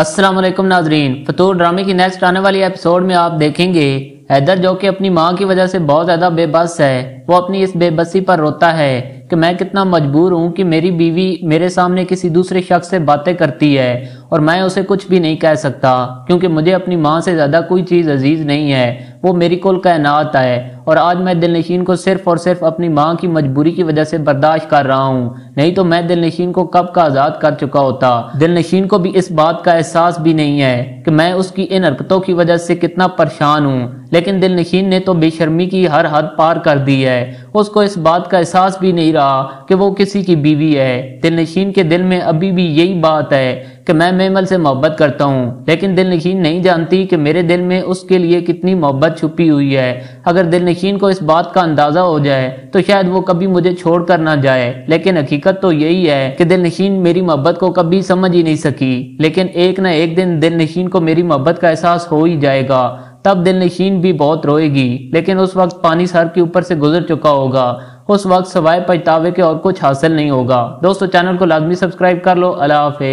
अस्सलाम वालेकुम नाजरीन फतूर ड्रामे की नेक्स्ट आने वाली एपिसोड में आप देखेंगे हैदर जो कि अपनी माँ की वजह से बहुत ज़्यादा बेबस है वो अपनी इस बेबसी पर रोता है कि मैं कितना मजबूर हूँ कि मेरी बीवी मेरे सामने किसी दूसरे शख्स से बातें करती है और मैं उसे कुछ भी नहीं कह सकता क्योंकि मुझे अपनी माँ से ज़्यादा कोई चीज़ अजीज़ नहीं है वो मेरी कुल कायनात है और आज मैं दिल नशीन को सिर्फ और सिर्फ अपनी माँ की मजबूरी की वजह से बर्दाश्त कर रहा हूँ नहीं तो मैं दिल नशीन को कब का आज़ाद कर चुका होता दिल नशीन को भी इस बात का एहसास भी नहीं है कि मैं उसकी इन हरकतों की वजह से कितना परेशान हूँ लेकिन दिल नशीन ने तो बेशर्मी की हर हद पार कर दी है उसको इस बात का एहसास भी नहीं रहा कि वो किसी की बीवी है दिल नशीन के दिल में अभी भी यही बात है कि मैं मेमल से मोहब्बत करता हूँ लेकिन दिल नशीन नहीं जानती कि मेरे दिल में उसके लिए कितनी मोहब्बत छुपी हुई है अगर दिल नशीन को इस बात का अंदाज़ा हो जाए तो शायद वो कभी मुझे छोड़ कर ना जाए लेकिन हकीकत तो यही है कि दिल नशीन मेरी मोहब्बत को कभी समझ ही नहीं सकी लेकिन एक न एक दिन दिल नशीन को मेरी मोहब्बत का एहसास हो ही जाएगा तब दिल नशीन भी बहुत रोएगी लेकिन उस वक्त पानी सर के ऊपर से गुजर चुका होगा उस वक्त सवाए पछतावे के और कुछ हासिल नहीं होगा दोस्तों चैनल को लाजमी सब्सक्राइब कर लो अला हाफिज